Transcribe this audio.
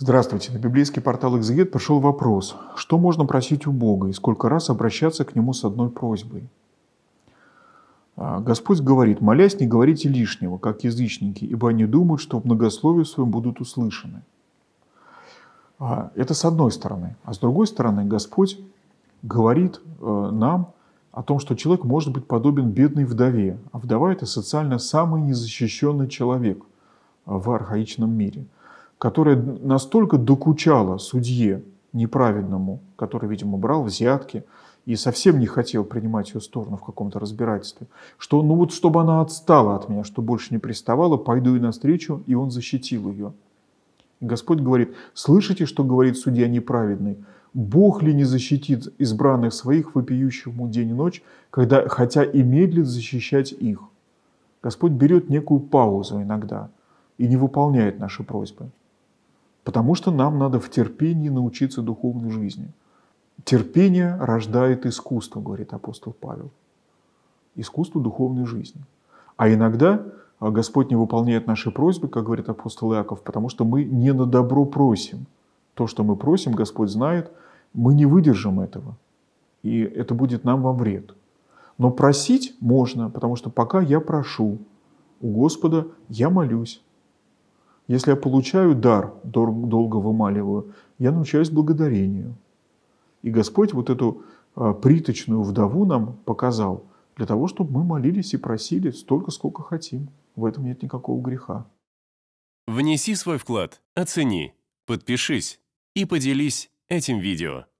Здравствуйте. На библейский портал «Экзегет» пришел вопрос, что можно просить у Бога и сколько раз обращаться к Нему с одной просьбой? А, Господь говорит, молясь, не говорите лишнего, как язычники, ибо они думают, что в многословии своем будут услышаны. А, это с одной стороны. А с другой стороны, Господь говорит э, нам о том, что человек может быть подобен бедной вдове, а вдова – это социально самый незащищенный человек э, в архаичном мире – которая настолько докучала судье неправедному, который, видимо, брал взятки и совсем не хотел принимать ее сторону в каком-то разбирательстве, что ну вот чтобы она отстала от меня, что больше не приставала, пойду и навстречу, и он защитил ее. И Господь говорит, слышите, что говорит судья неправедный? Бог ли не защитит избранных своих, вопиющих ему день и ночь, когда, хотя и медлит защищать их? Господь берет некую паузу иногда и не выполняет наши просьбы. Потому что нам надо в терпении научиться духовной жизни. Терпение рождает искусство, говорит апостол Павел. Искусство духовной жизни. А иногда а, Господь не выполняет наши просьбы, как говорит апостол Иаков, потому что мы не на добро просим. То, что мы просим, Господь знает, мы не выдержим этого. И это будет нам во вред. Но просить можно, потому что пока я прошу у Господа, я молюсь. Если я получаю дар, долго вымаливаю, я научаюсь благодарению. И Господь вот эту а, приточную вдову нам показал для того, чтобы мы молились и просили столько, сколько хотим. В этом нет никакого греха. Внеси свой вклад, оцени, подпишись и поделись этим видео.